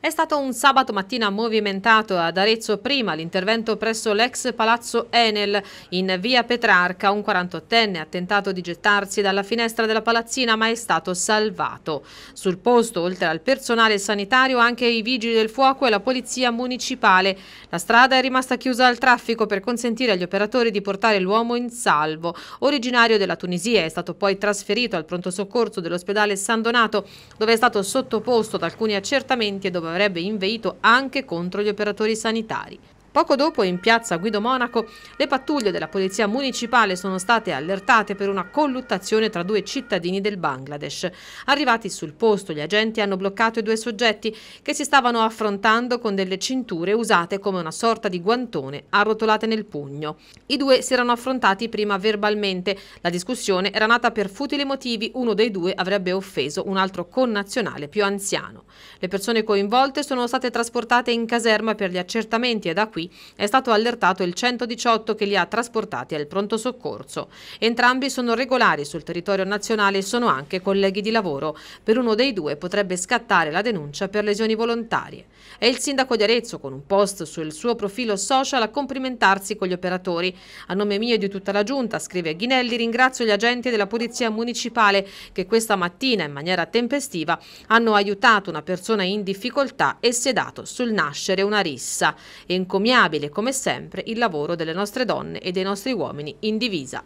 È stato un sabato mattina movimentato ad Arezzo prima l'intervento presso l'ex palazzo Enel in via Petrarca. Un 48enne ha tentato di gettarsi dalla finestra della palazzina ma è stato salvato. Sul posto, oltre al personale sanitario, anche i vigili del fuoco e la polizia municipale. La strada è rimasta chiusa al traffico per consentire agli operatori di portare l'uomo in salvo. Originario della Tunisia è stato poi trasferito al pronto soccorso dell'ospedale San Donato dove è stato sottoposto ad alcuni accertamenti e dove avrebbe inveito anche contro gli operatori sanitari. Poco dopo, in piazza Guido Monaco, le pattuglie della polizia municipale sono state allertate per una colluttazione tra due cittadini del Bangladesh. Arrivati sul posto, gli agenti hanno bloccato i due soggetti che si stavano affrontando con delle cinture usate come una sorta di guantone arrotolate nel pugno. I due si erano affrontati prima verbalmente. La discussione era nata per futili motivi, uno dei due avrebbe offeso un altro connazionale più anziano. Le persone coinvolte sono state trasportate in caserma per gli accertamenti e da qui è stato allertato il 118 che li ha trasportati al pronto soccorso. Entrambi sono regolari sul territorio nazionale e sono anche colleghi di lavoro. Per uno dei due potrebbe scattare la denuncia per lesioni volontarie. È il sindaco di Arezzo con un post sul suo profilo social a complimentarsi con gli operatori. A nome mio e di tutta la giunta, scrive Ghinelli, ringrazio gli agenti della Polizia Municipale che questa mattina in maniera tempestiva hanno aiutato una persona in difficoltà e sedato sul nascere una rissa. Encomiamo encomiabile come sempre il lavoro delle nostre donne e dei nostri uomini in divisa.